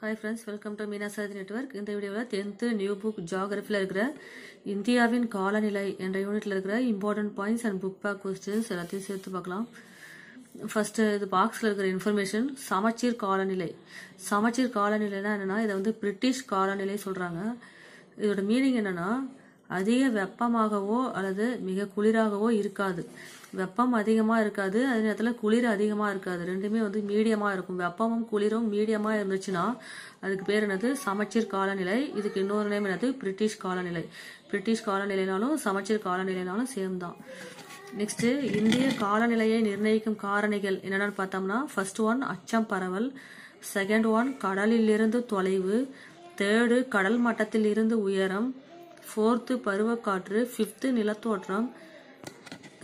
hi friends welcome to Meena Sarathi network இந்த வீடியோவில் tenth new book ஜாகிரஃபியில் இருக்கிற இந்தியாவின் காலநிலை என்ற யூனிட்டில் இருக்கிற important points and book back questions எல்லாத்தையும் சேர்த்து பார்க்கலாம் ஃபஸ்ட்டு இது பாக்ஸில் இருக்கிற இன்ஃபர்மேஷன் சமச்சீர் காலநிலை சமச்சீர் காலநிலைனா என்னென்னா இதை வந்து பிரிட்டிஷ் காலநிலை சொல்கிறாங்க இதோட மீனிங் என்னென்னா அதிக வெப்பமாகவோ அல்லது மிக குளிராகவோ இருக்காது வெப்பம் அதிகமாக இருக்காது அதே நேரத்தில் குளிர் அதிகமாக இருக்காது ரெண்டுமே வந்து மீடியமாக இருக்கும் வெப்பமும் குளிரும் மீடியமாக இருந்துச்சுன்னா அதுக்கு பேர் என்னது சமச்சீர் காலநிலை இதுக்கு இன்னொரு நேம் என்னது பிரிட்டிஷ் காலநிலை பிரிட்டிஷ் காலநிலைனாலும் சமச்சீர் காலநிலைனாலும் சேம் தான் நெக்ஸ்ட்டு இந்திய காலநிலையை நிர்ணயிக்கும் காரணிகள் என்னென்னு பார்த்தோம்னா ஃபர்ஸ்ட் ஒன் அச்சம் பரவல் செகண்ட் ஒன் கடலிலிருந்து தொலைவு தேர்டு கடல் மட்டத்தில் இருந்து உயரம் ஃபோர்த்து பருவக்காற்று ஃபிஃப்த்து நிலத்தோற்றம்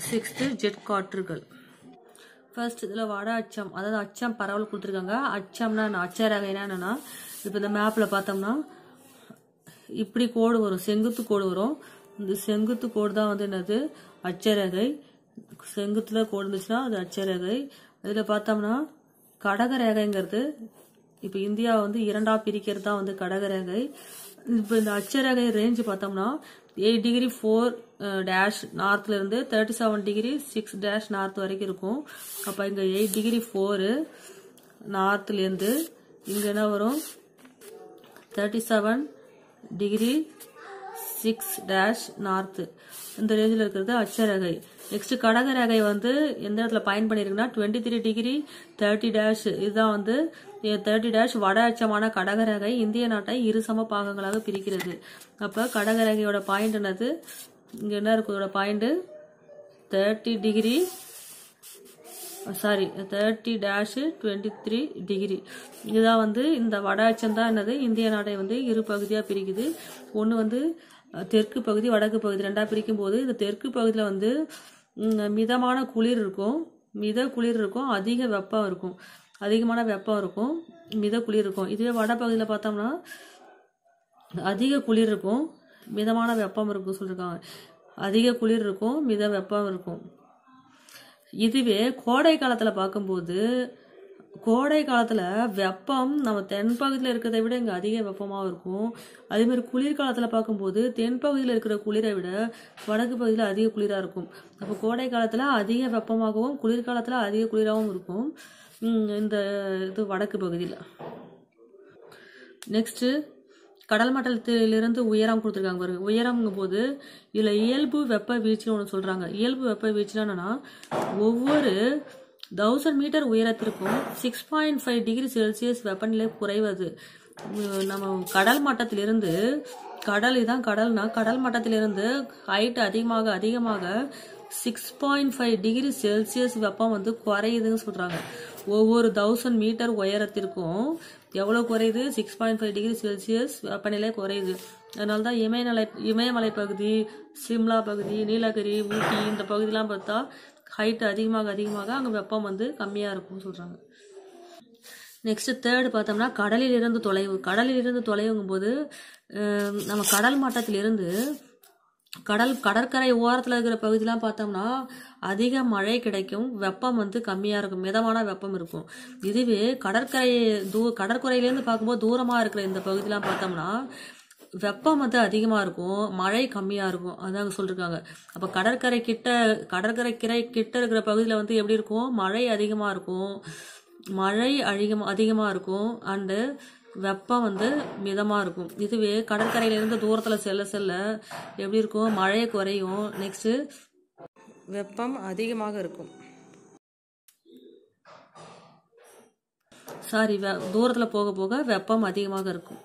சிக்ஸ்த்து ஜெட் காற்றுகள் ஃபர்ஸ்ட் இதில் வட அச்சம் அதாவது அச்சம் பரவல் கொடுத்துருக்காங்க அச்சம்னா என்ன அச்ச என்னென்னா இப்போ இந்த மேப்பில் பார்த்தோம்னா இப்படி கோடு வரும் செங்குத்து கோடு வரும் இந்த செங்குத்து கோடு தான் வந்து என்னது அச்சரகை செங்குத்தில் கோடு இருந்துச்சுன்னா அது அச்சரகை இதில் பார்த்தோம்னா கடகரேகைங்கிறது இப்போ இந்தியா வந்து இரண்டாக பிரிக்கிறது தான் வந்து கடகரேகை இப்போ இந்த அச்சரகை ரேஞ்ச் பார்த்தோம்னா எயிட் டிகிரி ஃபோர் டேஷ் நார்த்லேருந்து thirty seven degree six dash north வரைக்கும் இருக்கும் அப்போ இங்கே எயிட் டிகிரி ஃபோரு நார்த்லேருந்து இங்கே என்ன வரும் thirty seven degree six dash north இந்த ரேஞ்சில் இருக்கிறது அச்சரகை நெக்ஸ்ட் கடக ரேகை வந்து எந்த இடத்துல பயன் பண்ணிருக்குன்னா twenty three degree thirty dash இதுதான் வந்து தேர்ட்டி டேஷ் வட அச்சமான கடகரேகை இந்திய நாட்டை இரு சம பாகங்களாக பிரிக்கிறது அப்போ ரேகையோட பாயிண்ட் என்னது இங்கே என்ன இதோட point thirty degree sorry thirty dash twenty three degree இதுதான் வந்து இந்த வட அச்சம் தான் என்னது இந்திய நாட்டை வந்து இரு பகுதியாக பிரிக்குது ஒன்று வந்து தெற்கு பகுதி வடக்கு பகுதி ரெண்டாக பிரிக்கும் போது இந்த தெற்கு பகுதியில் வந்து மிதமான குளிர் இருக்கும் மித குளிர் இருக்கும் அதிக வெப்பம் இருக்கும் அதிகமான வெப்பம் இருக்கும் மித குளிர் இருக்கும் இதுவே வட பகுதியில் பார்த்தோம்னா அதிக குளிர் இருக்கும் மிதமான வெப்பம் இருக்கும் சொல்லியிருக்காங்க அதிக குளிர் இருக்கும் மித வெப்பம் இருக்கும் இதுவே கோடை காலத்தில் பார்க்கும்போது கோடை காலத்தில் வெப்பம் நம்ம தென்பகுதியில் இருக்கிறத விட இங்கே அதிக வெப்பமாக இருக்கும் அதேமாதிரி குளிர்காலத்தில் பார்க்கும்போது தென்பகுதியில் இருக்கிற குளிரை விட வடக்கு பகுதியில் அதிக குளிராக இருக்கும் அப்போ கோடை காலத்தில் அதிக வெப்பமாகவும் குளிர்காலத்தில் அதிக குளிராகவும் இருக்கும் இந்த இது வடக்கு பகுதியில் நெக்ஸ்ட்டு கடல் மட்டத்திலிருந்து உயரம் கொடுத்துருக்காங்க பாருங்க உயரம்ங்கும் போது இதில் இயல்பு வெப்ப வீழ்ச்சின்னு ஒன்று சொல்கிறாங்க இயல்பு வெப்ப வீழ்ச்சினா என்னென்னா ஒவ்வொரு தௌசண்ட் மீட்டர் உயரத்திற்கும் six point five degree Celsius வெப்பநிலை குறைவது நம்ம கடல் மட்டத்திலிருந்து கடல் இதுதான் கடல்னா கடல் மட்டத்திலிருந்து ஹைட் அதிகமாக அதிகமாக six point five degree Celsius வெப்பம் வந்து குறையுதுன்னு சொல்கிறாங்க ஒவ்வொரு தௌசண்ட் மீட்டர் உயரத்திற்கும் எவ்வளோ குறையுது six point five degree Celsius வெப்பநிலை குறையுது அதனால தான் இமயமலை இமயமலை பகுதி சிம்லா பகுதி நீலகிரி ஊட்டி இந்த பகுதியெலாம் பார்த்தா ஹைட் அதிகமாக அதிகமாக அங்கே வெப்பம் வந்து கம்மியாக இருக்கும்னு சொல்கிறாங்க நெக்ஸ்ட்டு தேர்டு பார்த்தோம்னா கடலில் இருந்து தொலைவு கடலில் இருந்து தொலைவுங்கும் போது நம்ம கடல் மட்டத்திலிருந்து கடல் கடற்கரை ஓரத்தில் இருக்கிற பகுதியெலாம் பார்த்தோம்னா அதிக மழை கிடைக்கும் வெப்பம் வந்து கம்மியாக இருக்கும் மிதமான வெப்பம் இருக்கும் இதுவே கடற்கரை தூ கடற்கரையிலேருந்து பார்க்கும்போது தூரமாக இருக்கிற இந்த பகுதியெலாம் பார்த்தோம்னா வெப்பம் வந்து அதிகமாக இருக்கும் மழை கம்மியாக இருக்கும் அதாங்க சொல்லியிருக்காங்க அப்போ கடற்கரை கிட்ட கடற்கரை கிரை கிட்ட இருக்கிற பகுதியில் வந்து எப்படி இருக்கும் மழை அதிகமாக இருக்கும் மழை அதிகமாக அதிகமாக இருக்கும் அண்டு வெப்பம் வந்து மிதமாக இருக்கும் இதுவே கடற்கரையிலேருந்து தூரத்தில் செல்ல செல்ல எப்படி இருக்கும் மழை குறையும் நெக்ஸ்ட்டு வெப்பம் அதிகமாக இருக்கும் சாரி வெ தூரத்தில் போக போக வெப்பம் அதிகமாக இருக்கும்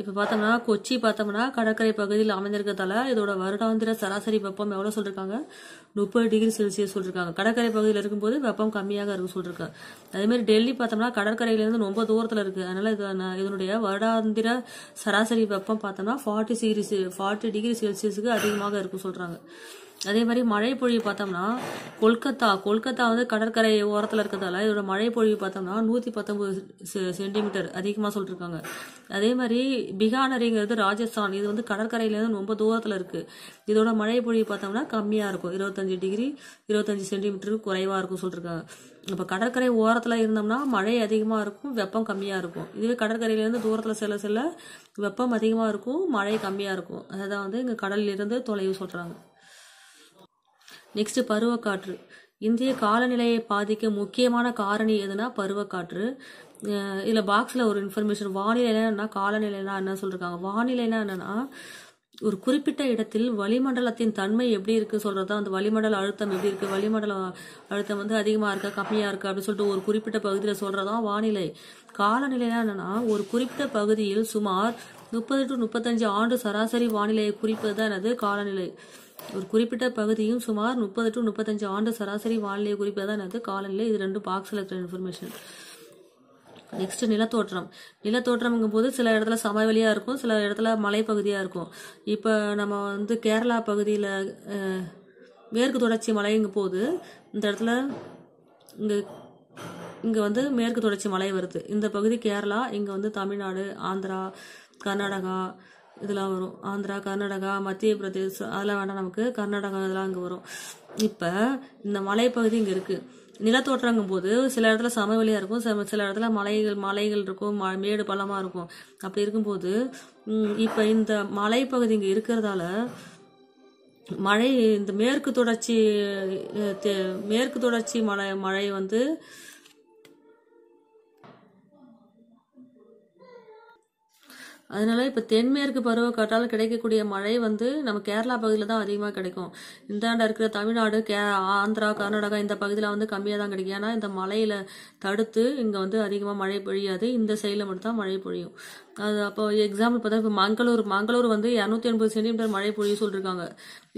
இப்போ பார்த்தோம்னா கொச்சி பார்த்தோம்னா கடற்கரை பகுதியில் அமைந்திருக்கிறதால இதோட வருடாந்திர சராசரி வெப்பம் எவ்வளோ சொல்லியிருக்காங்க முப்பது டிகிரி செல்சியஸ் சொல்லியிருக்காங்க கடற்கரை பகுதியில் இருக்கும்போது வெப்பம் கம்மியாக இருக்கும் சொல்லியிருக்காங்க மாதிரி டெல்லி பார்த்தோம்னா கடற்கரையிலேருந்து ரொம்ப தூரத்தில் இருக்குது அதனால் இதனுடைய வருடாந்திர சராசரி வெப்பம் பார்த்தோம்னா ஃபார்ட்டி டிகிரி ஃபார்ட்டி டிகிரி செல்சியஸுக்கு அதிகமாக இருக்கும் சொல்கிறாங்க அதே மாதிரி மழை பொழிவு பார்த்தோம்னா கொல்கத்தா கொல்கத்தா வந்து கடற்கரை ஓரத்தில் இருக்கிறதால இதோட மழை பொழிவு பார்த்தோம்னா நூற்றி பத்தொம்பது சென்டிமீட்டர் அதிகமாக சொல்லிட்டுருக்காங்க அதே மாதிரி பிகானரிங்கிறது ராஜஸ்தான் இது வந்து கடற்கரையிலேருந்து ரொம்ப தூரத்தில் இருக்குது இதோட மழை பொழிவு பார்த்தோம்னா கம்மியாக இருக்கும் இருபத்தஞ்சி டிகிரி இருபத்தஞ்சி சென்டிமீட்டருக்கு குறைவாக இருக்கும் சொல்லிட்டுருக்காங்க இப்போ கடற்கரை ஓரத்தில் இருந்தோம்னா மழை அதிகமாக இருக்கும் வெப்பம் கம்மியாக இருக்கும் இதுவே கடற்கரையிலேருந்து தூரத்தில் செல்ல செல்ல வெப்பம் அதிகமாக இருக்கும் மழை கம்மியாக இருக்கும் அதான் வந்து இங்கே இருந்து தொலைவு சொல்கிறாங்க நெக்ஸ்ட் பருவக்காற்று இந்திய காலநிலையை பாதிக்க முக்கியமான காரணி எதுனா பருவக்காற்று இதில் பாக்ஸில் ஒரு இன்ஃபர்மேஷன் வானிலை என்னன்னா காலநிலைனா என்ன சொல்லியிருக்காங்க வானிலைனா என்னன்னா ஒரு குறிப்பிட்ட இடத்தில் வளிமண்டலத்தின் தன்மை எப்படி இருக்குது சொல்கிறது தான் அந்த வளிமண்டல அழுத்தம் எப்படி இருக்குது வளிமண்டல அழுத்தம் வந்து அதிகமாக இருக்கா கம்மியாக இருக்கா அப்படின்னு சொல்லிட்டு ஒரு குறிப்பிட்ட பகுதியில் தான் வானிலை காலநிலைனா என்னென்னா ஒரு குறிப்பிட்ட பகுதியில் சுமார் முப்பது டு முப்பத்தஞ்சு ஆண்டு சராசரி வானிலையை குறிப்பது தான் எனது காலநிலை ஒரு குறிப்பிட்ட பகுதியும் சுமார் முப்பது டு முப்பத்தஞ்சு ஆண்டு சராசரி வானிலையை குறிப்பாக தான் இருக்குது காலநிலை இது ரெண்டு பாக்ஸில் இருக்கிற இன்ஃபர்மேஷன் நெக்ஸ்ட் நிலத்தோற்றம் நிலத்தோற்றம்ங்கும் போது சில இடத்துல சமவெளியாக இருக்கும் சில இடத்துல மலைப்பகுதியாக இருக்கும் இப்போ நம்ம வந்து கேரளா பகுதியில் மேற்கு தொடர்ச்சி மலைங்கும் போது இந்த இடத்துல இங்கே இங்கே வந்து மேற்கு தொடர்ச்சி மலை வருது இந்த பகுதி கேரளா இங்கே வந்து தமிழ்நாடு ஆந்திரா கர்நாடகா இதெல்லாம் வரும் ஆந்திரா கர்நாடகா மத்திய பிரதேசம் அதெல்லாம் வேண்டாம் நமக்கு கர்நாடகா இதெல்லாம் அங்கே வரும் இப்போ இந்த மலைப்பகுதி இங்கே இருக்குது நிலத்தோற்றங்கும் போது சில இடத்துல சமவெளியாக இருக்கும் சில சில இடத்துல மலைகள் மலைகள் இருக்கும் ம மேடு பள்ளமாக இருக்கும் அப்படி இருக்கும்போது இப்போ இந்த மலைப்பகுதி இங்கே இருக்கிறதால மழை இந்த மேற்கு தொடர்ச்சி மேற்கு தொடர்ச்சி மலை மழை வந்து அதனால இப்போ தென்மேற்கு பருவக்காற்றால் கிடைக்கக்கூடிய மழை வந்து நம்ம கேரளா பகுதியில் தான் அதிகமாக கிடைக்கும் இந்தாண்ட இருக்கிற தமிழ்நாடு கே ஆந்திரா கர்நாடகா இந்த பகுதியில் வந்து கம்மியாக தான் கிடைக்கும் ஏன்னா இந்த மழையில தடுத்து இங்கே வந்து அதிகமாக மழை பொழியாது இந்த சைடில் மட்டும் தான் மழை பொழியும் அது அப்போ எக்ஸாம்பிள் பார்த்தா இப்போ மங்களூர் மங்களூர் வந்து இரநூத்தி எண்பது சென்டிமீட்டர் மழை பொழியும் சொல்லியிருக்காங்க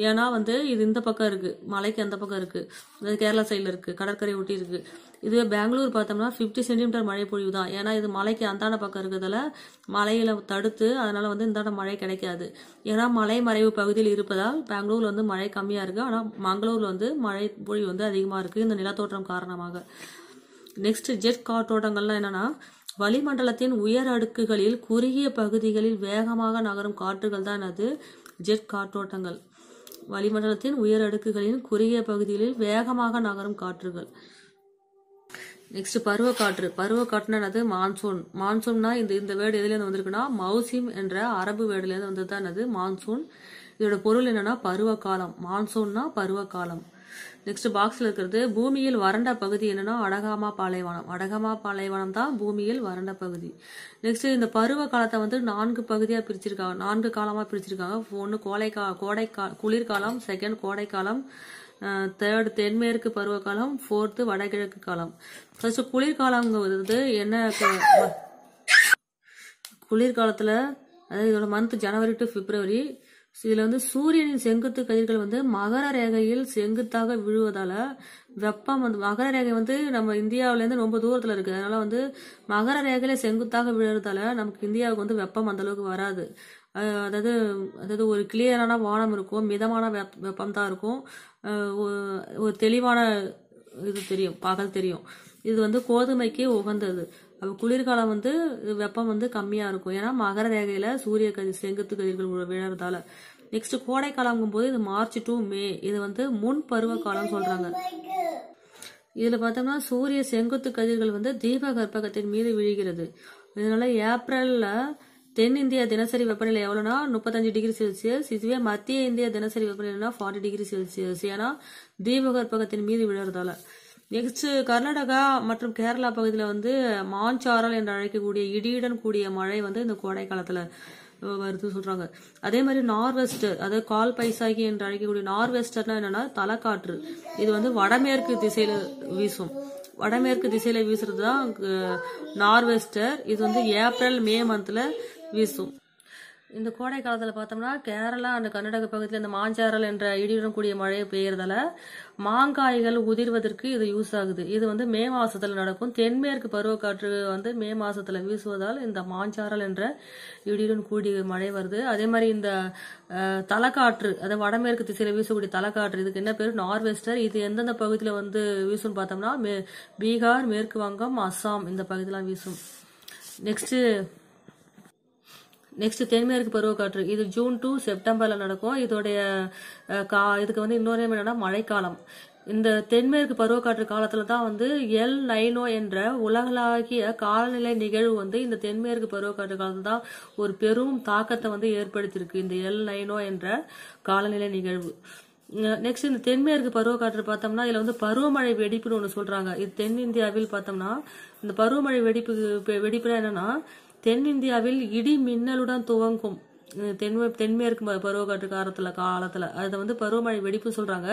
ஏன்னா வந்து இது இந்த பக்கம் இருக்குது மலைக்கு அந்த பக்கம் இருக்குது அது கேரளா சைடில் இருக்குது கடற்கரை ஒட்டி இருக்குது இதுவே பெங்களூர் பார்த்தோம்னா ஃபிஃப்டி சென்டிமீட்டர் மழை பொழிவு தான் ஏன்னா இது மலைக்கு அந்தாண்ட பக்கம் இருக்கிறதால மலையில் தடுத்து அதனால் வந்து இந்தாண்ட மழை கிடைக்காது ஏன்னா மலை மறைவு பகுதியில் இருப்பதால் பெங்களூரில் வந்து மழை கம்மியாக இருக்குது ஆனால் மங்களூரில் வந்து மழை பொழிவு வந்து அதிகமாக இருக்குது இந்த நிலத்தோற்றம் காரணமாக நெக்ஸ்ட் ஜெட் காற்றோட்டங்கள்லாம் என்னென்னா வளிமண்டலத்தின் உயர் அடுக்குகளில் குறுகிய பகுதிகளில் வேகமாக நகரும் காற்றுகள் தான் அது ஜெட் காற்றோட்டங்கள் வளிமண்டலத்தின் உயர் அடுக்குகளின் குறுகிய பகுதிகளில் வேகமாக நகரும் காற்றுகள் நெக்ஸ்ட் பருவ பருவக்காற்றுனா என்னது மான்சூன் மான்சூன்னா இந்த இந்த வேர்டு எதுலேருந்து வந்திருக்குன்னா மவுசிம் என்ற அரபு வேர்டுலேருந்து வந்தது தான் அது மான்சூன் இதோட பொருள் என்னன்னா பருவ காலம் மான்சூன்னா பருவகாலம் நெக்ஸ்ட் பாக்ஸில் இருக்கிறது பூமியில் வறண்ட பகுதி என்னன்னா அடகாமா பாலைவனம் அடகாமா பாலைவனம் தான் பூமியில் வறண்ட பகுதி நெக்ஸ்ட் இந்த பருவ காலத்தை வந்து நான்கு பகுதியாக பிரிச்சிருக்காங்க நான்கு காலமாக பிரிச்சிருக்காங்க ஒன்று கோடை கா கோடை கா குளிர்காலம் செகண்ட் கோடைக்காலம் தேர்டு தென்மேற்கு பருவகாலம் ஃபோர்த்து வடகிழக்கு காலம் ஃபர்ஸ்ட் குளிர்காலங்கிறது என்ன குளிர்காலத்தில் அதாவது இதோட மந்த் ஜனவரி டு பிப்ரவரி இதில் வந்து சூரியனின் செங்குத்து கதிர்கள் வந்து மகர ரேகையில் செங்குத்தாக விழுவதால வெப்பம் வந்து மகர ரேகை வந்து நம்ம இந்தியாவிலேருந்து ரொம்ப தூரத்தில் இருக்குது அதனால் வந்து மகர ரேகையில செங்குத்தாக விழுறதால நமக்கு இந்தியாவுக்கு வந்து வெப்பம் அந்த அளவுக்கு வராது அதாவது அதாவது ஒரு கிளியரான வானம் இருக்கும் மிதமான வெப்பம் தான் இருக்கும் ஒரு தெளிவான இது தெரியும் பகல் தெரியும் இது வந்து கோதுமைக்கு உகந்தது அப்போ குளிர்காலம் வந்து வெப்பம் வந்து கம்மியாக இருக்கும் ஏன்னா மகர ரேகையில் சூரிய கதிர் செங்குத்து கதிர்கள் விழறதால நெக்ஸ்ட் கோடைக்காலங்கும் போது இது மார்ச் டு மே இது வந்து முன் பருவ காலம் சொல்றாங்க இதில் பார்த்தோம்னா சூரிய செங்குத்து கதிர்கள் வந்து தீப கற்பகத்தின் மீது விழுகிறது இதனால ஏப்ரலில் தென்னிந்திய தினசரி வெப்பநிலை எவ்வளோனா முப்பத்தஞ்சு டிகிரி செல்சியஸ் இதுவே மத்திய இந்திய தினசரி வெப்பநிலைனா ஃபார்ட்டி டிகிரி செல்சியஸ் ஏன்னா தீபகற்பகத்தின் மீது விழுறதால நெக்ஸ்ட் கர்நாடகா மற்றும் கேரளா பகுதியில் வந்து மான்சாரல் என்று அழைக்கக்கூடிய இடியுடன் கூடிய மழை வந்து இந்த கோடை வருதுன்னு சொல்றாங்க அதே மாதிரி நார்வெஸ்ட் அதாவது கால் பைசாகி என்று அழைக்கக்கூடிய நார்வெஸ்டர்னா என்னன்னா தலைக்காற்று இது வந்து வடமேற்கு திசையில வீசும் வடமேற்கு திசையில வீசுறது தான் நார்வெஸ்டர் இது வந்து ஏப்ரல் மே மந்த்ல வீசும் இந்த கோடை காலத்தில் பார்த்தோம்னா கேரளா அண்ட் கர்நாடக பகுதியில் இந்த மாஞ்சாரல் என்ற இடியுடன் கூடிய மழை பெய்யறதால மாங்காய்கள் உதிர்வதற்கு இது யூஸ் ஆகுது இது வந்து மே மாசத்துல நடக்கும் தென்மேற்கு பருவக்காற்று வந்து மே மாசத்துல வீசுவதால் இந்த மாஞ்சாரல் என்ற இடியுடன் கூடிய மழை வருது அதே மாதிரி இந்த தலைக்காற்று அது வடமேற்கு திசையில வீசக்கூடிய தலைக்காற்று இதுக்கு என்ன பேர் நார்வெஸ்டர் இது எந்தெந்த பகுதியில் வந்து வீசும்னு பார்த்தோம்னா பீகார் மேற்கு வங்கம் அஸ்ஸாம் இந்த பகுதியெலாம் வீசும் நெக்ஸ்ட்டு நெக்ஸ்ட் தென்மேற்கு பருவக்காற்று இது ஜூன் டு செப்டம்பர்ல நடக்கும் இதோடைய கா இதுக்கு வந்து இன்னொரு என்னன்னா மழைக்காலம் இந்த தென்மேற்கு பருவக்காற்று காலத்தில் தான் வந்து எல் நைனோ என்ற உலகளாகிய காலநிலை நிகழ்வு வந்து இந்த தென்மேற்கு பருவக்காற்று காலத்தில் தான் ஒரு பெரும் தாக்கத்தை வந்து ஏற்படுத்தியிருக்கு இந்த எல் நைனோ என்ற காலநிலை நிகழ்வு நெக்ஸ்ட் இந்த தென்மேற்கு பருவக்காற்று பார்த்தோம்னா இதில் வந்து பருவமழை வெடிப்புன்னு ஒன்று சொல்கிறாங்க இது தென்னிந்தியாவில் பார்த்தோம்னா இந்த பருவமழை வெடிப்பு வெடிப்புனா என்னன்னா தென்னிந்தியாவில் இடி மின்னலுடன் துவங்கும் தென் தென்மேற்கு பருவக்காற்று காலத்தில் காலத்தில் அதை வந்து பருவமழை வெடிப்பு சொல்கிறாங்க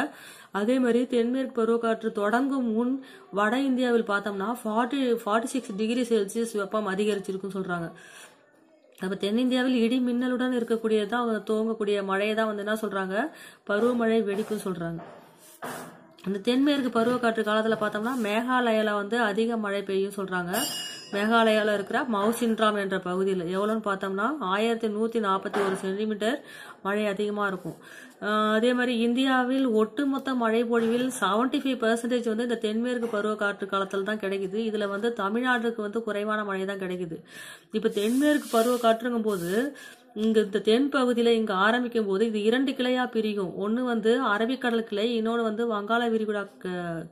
அதே மாதிரி தென்மேற்கு பருவக்காற்று தொடங்கும் முன் வட இந்தியாவில் பார்த்தோம்னா forty forty six degree Celsius வெப்பம் அதிகரிச்சிருக்குன்னு சொல்கிறாங்க அப்போ தென்னிந்தியாவில் இடி மின்னலுடன் இருக்கக்கூடியதான் தான் துவங்கக்கூடிய மழையை தான் வந்து என்ன சொல்கிறாங்க பருவமழை வெடிப்புன்னு சொல்கிறாங்க இந்த தென்மேற்கு பருவக்காற்று காலத்தில் பார்த்தோம்னா மேகாலயால வந்து அதிக மழை பெய்யும் சொல்கிறாங்க மேகாலயாவில் இருக்கிற மவுசின்ட்ராம் என்ற பகுதியில் எவ்வளோன்னு பார்த்தோம்னா ஆயிரத்தி நூற்றி நாற்பத்தி ஒரு சென்டிமீட்டர் மழை அதிகமாக இருக்கும் அதே மாதிரி இந்தியாவில் ஒட்டுமொத்த மழை பொழிவில் செவன்டி ஃபைவ் பர்சன்டேஜ் வந்து இந்த தென்மேற்கு பருவ காற்று காலத்தில் தான் கிடைக்குது இதில் வந்து தமிழ்நாட்டுக்கு வந்து குறைவான மழை தான் கிடைக்குது இப்போ தென்மேற்கு பருவ காற்றுங்கும் போது இங்கே இந்த தென் பகுதியில் இங்கே ஆரம்பிக்கும் போது இது இரண்டு கிளையாக பிரியும் ஒன்று வந்து அரபிக்கடல் கிளை இன்னொன்று வந்து வங்காள விரிகுடா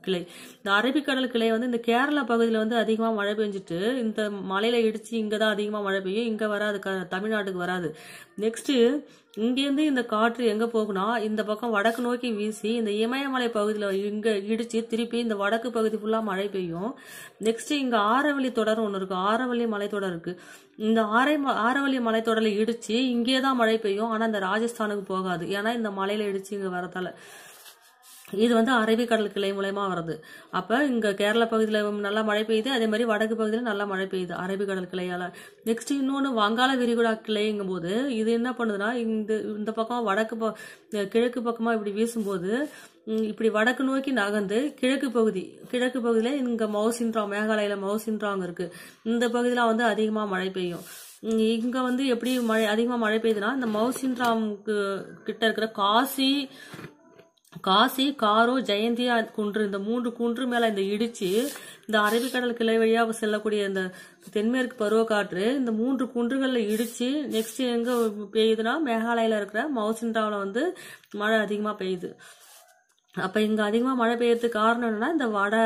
கிளை இந்த அரபிக்கடல் கிளை வந்து இந்த கேரளா பகுதியில் வந்து அதிகமாக மழை பெஞ்சிட்டு இந்த மலையில் இடித்து இங்கே தான் அதிகமாக மழை பெய்யும் இங்கே வராது தமிழ்நாட்டுக்கு வராது நெக்ஸ்ட்டு இங்கேருந்து இந்த காற்று எங்கே போகுனா இந்த பக்கம் வடக்கு நோக்கி வீசி இந்த இமயமலை பகுதியில் இங்கே இடித்து திருப்பி இந்த வடக்கு பகுதி ஃபுல்லாக மழை பெய்யும் நெக்ஸ்ட்டு இங்கே ஆரவள்ளி தொடர் ஒன்று இருக்குது ஆரவள்ளி மலைத்தொடர் இருக்குது இந்த ஆரை ஆரவழி மலைத்தொடரில் இடித்து இங்கே தான் மழை பெய்யும் ஆனால் இந்த ராஜஸ்தானுக்கு போகாது ஏன்னா இந்த மலையில் இடிச்சு இங்கே வரதால இது வந்து அரபிக்கடல் கிளை மூலயமா வருது அப்போ இங்கே கேரள பகுதியில் நல்லா மழை பெய்யுது அதே மாதிரி வடக்கு பகுதியில் நல்லா மழை பெய்யுது அரபிக்கடல் கிளையால் நெக்ஸ்ட் இன்னொன்று வங்காள விரிகுடா கிளைங்கும் போது இது என்ன பண்ணுதுன்னா இந்த இந்த பக்கம் வடக்கு ப கிழக்கு பக்கமாக இப்படி வீசும்போது இப்படி வடக்கு நோக்கி நகர்ந்து கிழக்கு பகுதி கிழக்கு பகுதியில் இங்கே மவுசின்ட்ராங் மேகாலயில் மவுசின்ட்ராங் இருக்குது இந்த பகுதியில வந்து அதிகமாக மழை பெய்யும் இங்கே வந்து எப்படி மழை அதிகமாக மழை பெய்யுதுன்னா இந்த மவுசின்றாம்க்கு கிட்ட இருக்கிற காசி காசி காரோ ஜெயந்தியா குன்று இந்த மூன்று குன்று மேல இந்த இடிச்சு இந்த அரபிக்கடல் கிளை வழியாக செல்லக்கூடிய இந்த தென்மேற்கு பருவ காற்று இந்த மூன்று குன்றுகள்ல இடிச்சு நெக்ஸ்ட் எங்க பெய்யுதுன்னா மேகாலயில இருக்கிற மவுசின்டாவில் வந்து மழை அதிகமா பெய்யுது அப்போ இங்கே அதிகமாக மழை பெய்யறதுக்கு காரணம் என்னன்னா இந்த வட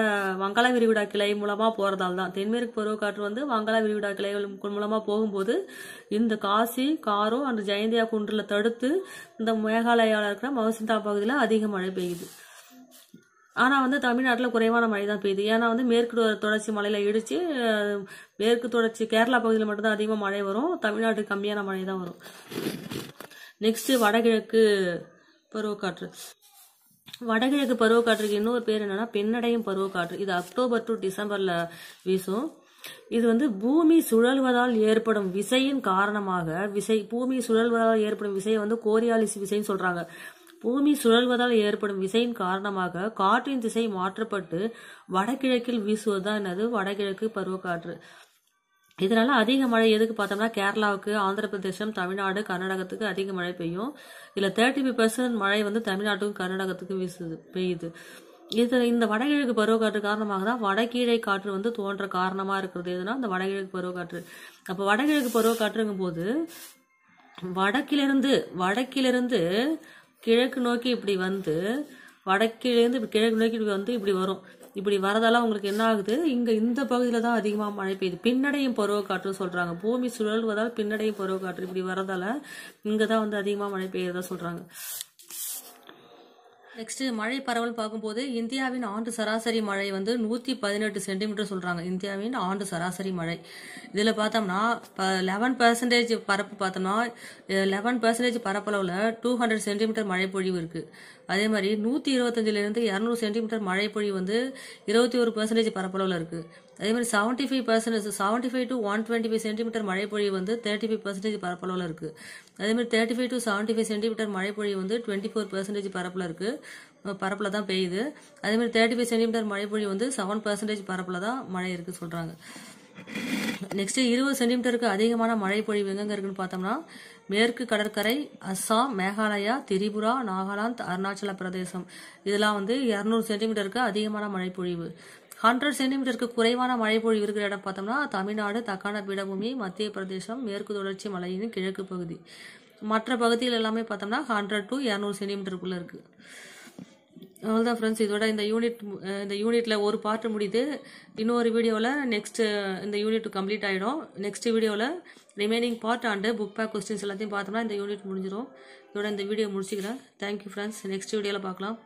வங்காள விரிவிடா கிளை மூலமாக போகிறதால தான் தென்மேற்கு பருவக்காற்று வந்து வங்காள விரிவிடா கிளை மூலமாக போகும்போது இந்த காசி காரோ அந்த ஜெயந்தியா குன்றில் தடுத்து இந்த மேகாலயாவில் இருக்கிற மவுசிந்தா பகுதியில் அதிக மழை பெய்யுது ஆனால் வந்து தமிழ்நாட்டில் குறைவான மழை தான் பெய்யுது ஏன்னா வந்து மேற்கு தொடர்ச்சி மலையில் இடித்து மேற்கு தொடர்ச்சி கேரளா பகுதியில் மட்டும்தான் அதிகமாக மழை வரும் தமிழ்நாட்டுக்கு கம்மியான மழை தான் வரும் நெக்ஸ்ட்டு வடகிழக்கு பருவக்காற்று வடகிழக்கு பருவக்காற்றுக்கு இன்னொரு பேர் என்னன்னா பின்னடையும் பருவக்காற்று இது அக்டோபர் டு டிசம்பர்ல வீசும் இது வந்து பூமி சுழல்வதால் ஏற்படும் விசையின் காரணமாக விசை பூமி சுழல்வதால் ஏற்படும் விசையை வந்து கோரியாலிஸ் விசைன்னு சொல்றாங்க பூமி சுழல்வதால் ஏற்படும் விசையின் காரணமாக காற்றின் திசை மாற்றப்பட்டு வடகிழக்கில் வீசுவதுதான் என்னது வடகிழக்கு பருவக்காற்று இதனால அதிக மழை எதுக்கு பார்த்தோம்னா கேரளாவுக்கு ஆந்திர பிரதேசம் தமிழ்நாடு கர்நாடகத்துக்கு அதிக மழை பெய்யும் இதில் தேர்ட்டி ஃபைவ் பர்சன்ட் மழை வந்து தமிழ்நாட்டுக்கும் கர்நாடகத்துக்கும் வீசுது பெய்யுது இது இந்த வடகிழக்கு பருவக்காற்று காரணமாக தான் வடகீழை காற்று வந்து தோன்ற காரணமாக இருக்கிறது எதுனா இந்த வடகிழக்கு பருவக்காற்று அப்போ வடகிழக்கு பருவக்காற்றுங்கும் போது வடக்கிலிருந்து வடக்கிலிருந்து கிழக்கு நோக்கி இப்படி வந்து வடக்கிலேருந்து இப்படி கிழக்கு நோக்கி இப்படி வந்து இப்படி வரும் இப்படி வரதால உங்களுக்கு என்ன ஆகுது இங்கே இந்த பகுதியில் தான் அதிகமாக மழை பெய்யுது பின்னடையும் பருவக்காற்றுன்னு சொல்கிறாங்க பூமி சுழல்வதால் பின்னடையும் பருவக்காற்று இப்படி வரதால இங்கே தான் வந்து அதிகமாக மழை பெய்யறதா சொல்கிறாங்க நெக்ஸ்ட் மழை பரவல் பார்க்கும்போது இந்தியாவின் ஆண்டு சராசரி மழை வந்து நூற்றி பதினெட்டு சென்டிமீட்டர் சொல்கிறாங்க இந்தியாவின் ஆண்டு சராசரி மழை இதில் பார்த்தோம்னா லெவன் பர்சன்டேஜ் பரப்பு பார்த்தோம்னா லெவன் பர்சன்டேஜ் பரப்பளவில் டூ ஹண்ட்ரட் சென்டிமீட்டர் மழை பொழிவு இருக்குது அதே மாதிரி நூற்றி இருபத்தஞ்சிலேருந்து இரநூறு சென்டிமீட்டர் மழை பொழிவு வந்து இருபத்தி ஒரு பர்சன்டேஜ் பரப்பளவில் இருக்குது அதே மாதிரி seventy five percentage seventy five to one twenty five centimetre மழைப்பொழிவு வந்து தேர்ட்டி ஃபைவ் பர்சன்டேஜ் பரப்பளவில் இருக்குது அதே மாதிரி thirty five to seventy five centimetre மழைப்பொழிவு வந்து டுவெண்ட்டி ஃபோர் பர்சன்டேஜ் பரப்பில் இருக்குது பரப்பில் தான் பெய்யுது அதே மாதிரி தேர்ட்டி ஃபைவ் சென்டிமீட்டர் மழைப்பொழிவு வந்து செவன் பர்சன்டேஜ் பரப்பில் தான் மழை இருக்குன்னு சொல்கிறாங்க நெக்ஸ்ட் இருபது சென்டிமீட்டருக்கு அதிகமான மழை பொழிவு எங்கெங்க இருக்குன்னு பார்த்தோம்னா மேற்கு கடற்கரை அஸ்ஸாம் மேகாலயா திரிபுரா நாகாலாந்து அருணாச்சல பிரதேசம் இதெல்லாம் வந்து இரநூறு சென்டிமீட்டருக்கு அதிகமான மழை பொழிவு ஹண்ட்ரட் சென்டிமீட்டருக்கு குறைவான மழை பொழிவு இருக்கிற இடம் பார்த்தோம்னா தமிழ்நாடு தக்கான பீடபூமி மத்திய பிரதேசம் மேற்கு தொடர்ச்சி மலையின் கிழக்கு பகுதி மற்ற பகுதியில் எல்லாமே பார்த்தோம்னா ஹண்ட்ரட் டு இரநூறு சென்டிமீட்டருக்குள்ளே இருக்குது அவ்வளோதான் ஃப்ரெண்ட்ஸ் இதோட இந்த யூனிட் இந்த யூனிட்டில் ஒரு பாட்டு முடியுது இன்னொரு வீடியோவில் நெக்ஸ்ட்டு இந்த யூனிட் கம்ப்ளீட் ஆகிடும் நெக்ஸ்ட் வீடியோவில் remaining part and book back questions எல்லாத்தையும் பார்த்தோம்னா இந்த யூனிட் முடிஞ்சிடும் இதோட இந்த வீடியோ முடிச்சுக்கிறேன் தேங்க்யூ ஃப்ரெண்ட்ஸ் நெக்ஸ்ட் வீடியோவில் பார்க்கலாம்